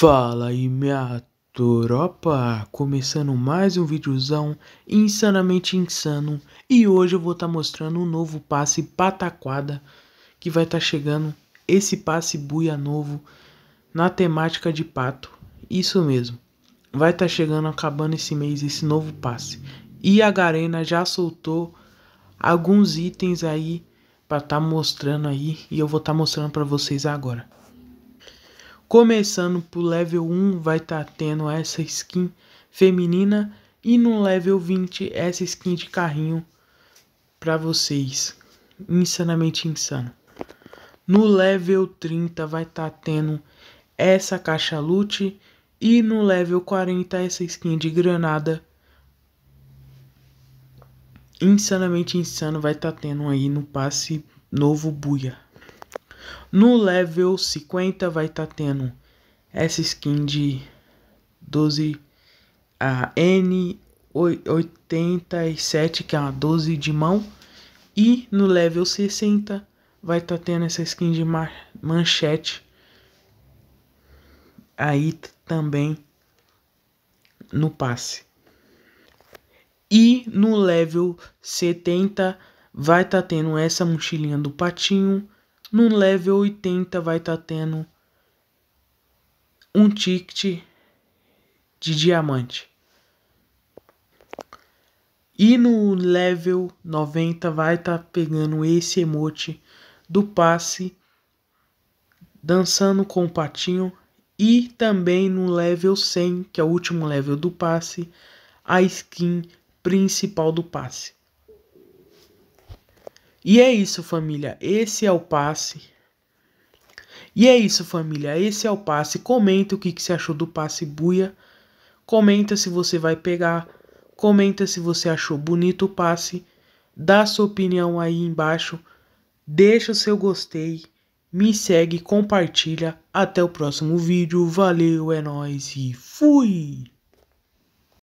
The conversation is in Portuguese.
Fala aí minha tropa, começando mais um videozão insanamente insano e hoje eu vou estar tá mostrando um novo passe pataquada que vai estar tá chegando esse passe buia novo na temática de pato, isso mesmo, vai estar tá chegando acabando esse mês esse novo passe e a Garena já soltou alguns itens aí para estar tá mostrando aí e eu vou estar tá mostrando para vocês agora. Começando pro level 1 vai estar tá tendo essa skin feminina e no level 20 essa skin de carrinho para vocês. Insanamente insano. No level 30 vai estar tá tendo essa caixa loot e no level 40 essa skin de granada. Insanamente insano vai estar tá tendo aí no passe novo buia. No level 50 vai estar tá tendo essa skin de 12 a N87, que é uma 12 de mão. E no level 60 vai estar tá tendo essa skin de manchete. Aí também no passe. E no level 70 vai estar tá tendo essa mochilinha do patinho no level 80 vai estar tá tendo um ticket de diamante. E no level 90 vai estar tá pegando esse emote do passe dançando com o patinho e também no level 100, que é o último level do passe, a skin principal do passe. E é isso, família. Esse é o passe. E é isso, família. Esse é o passe. Comenta o que, que você achou do passe buia. Comenta se você vai pegar. Comenta se você achou bonito o passe. Dá sua opinião aí embaixo. Deixa o seu gostei. Me segue, compartilha. Até o próximo vídeo. Valeu, é nóis e fui!